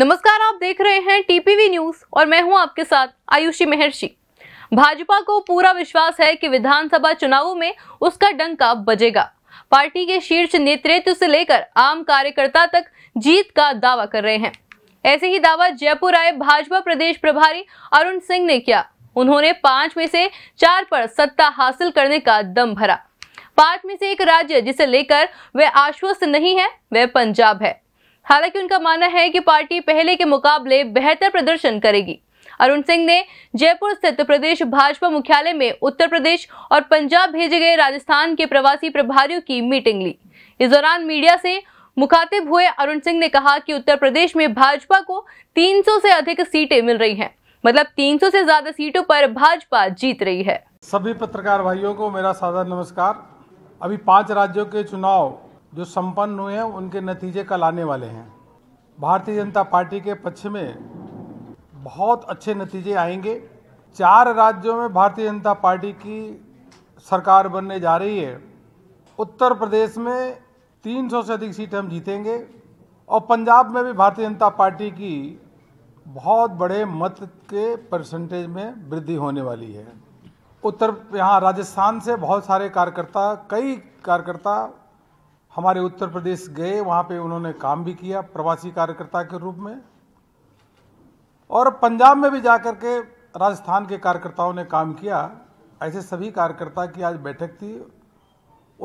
नमस्कार आप देख रहे हैं टीपीवी न्यूज और मैं हूं आपके साथ आयुषी महर्षि भाजपा को पूरा विश्वास है कि विधानसभा चुनावों में उसका डंका बजेगा पार्टी के शीर्ष नेतृत्व से लेकर आम कार्यकर्ता तक जीत का दावा कर रहे हैं ऐसे ही दावा जयपुर आए भाजपा प्रदेश प्रभारी अरुण सिंह ने किया उन्होंने पांच में से चार पर सत्ता हासिल करने का दम भरा पांच में से एक राज्य जिसे लेकर वे आश्वस्त नहीं है वह पंजाब है हालांकि उनका मानना है कि पार्टी पहले के मुकाबले बेहतर प्रदर्शन करेगी अरुण सिंह ने जयपुर स्थित प्रदेश भाजपा मुख्यालय में उत्तर प्रदेश और पंजाब भेजे गए राजस्थान के प्रवासी प्रभारियों की मीटिंग ली इस दौरान मीडिया से मुखातिब हुए अरुण सिंह ने कहा कि उत्तर प्रदेश में भाजपा को 300 से अधिक सीटें मिल रही हैं मतलब 300 से ज्यादा सीटों पर भाजपा जीत रही है सभी पत्रकार भाइयों को मेरा सादर नमस्कार अभी पांच राज्यों के चुनाव जो संपन्न हुए हैं उनके नतीजे कल आने वाले हैं भारतीय जनता पार्टी के पक्ष में बहुत अच्छे नतीजे आएंगे चार राज्यों में भारतीय जनता पार्टी की सरकार बनने जा रही है उत्तर प्रदेश में 300 से अधिक सीट हम जीतेंगे और पंजाब में भी भारतीय जनता पार्टी की बहुत बड़े मत के परसेंटेज में वृद्धि होने वाली है उत्तर यहाँ राजस्थान से बहुत सारे कार्यकर्ता कई कार्यकर्ता हमारे उत्तर प्रदेश गए वहाँ पे उन्होंने काम भी किया प्रवासी कार्यकर्ता के रूप में और पंजाब में भी जाकर के राजस्थान के कार्यकर्ताओं ने काम किया ऐसे सभी कार्यकर्ता की आज बैठक थी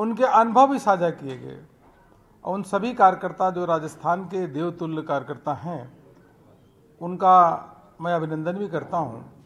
उनके अनुभव भी साझा किए गए और उन सभी कार्यकर्ता जो राजस्थान के देवतुल्य कार्यकर्ता हैं उनका मैं अभिनंदन भी करता हूँ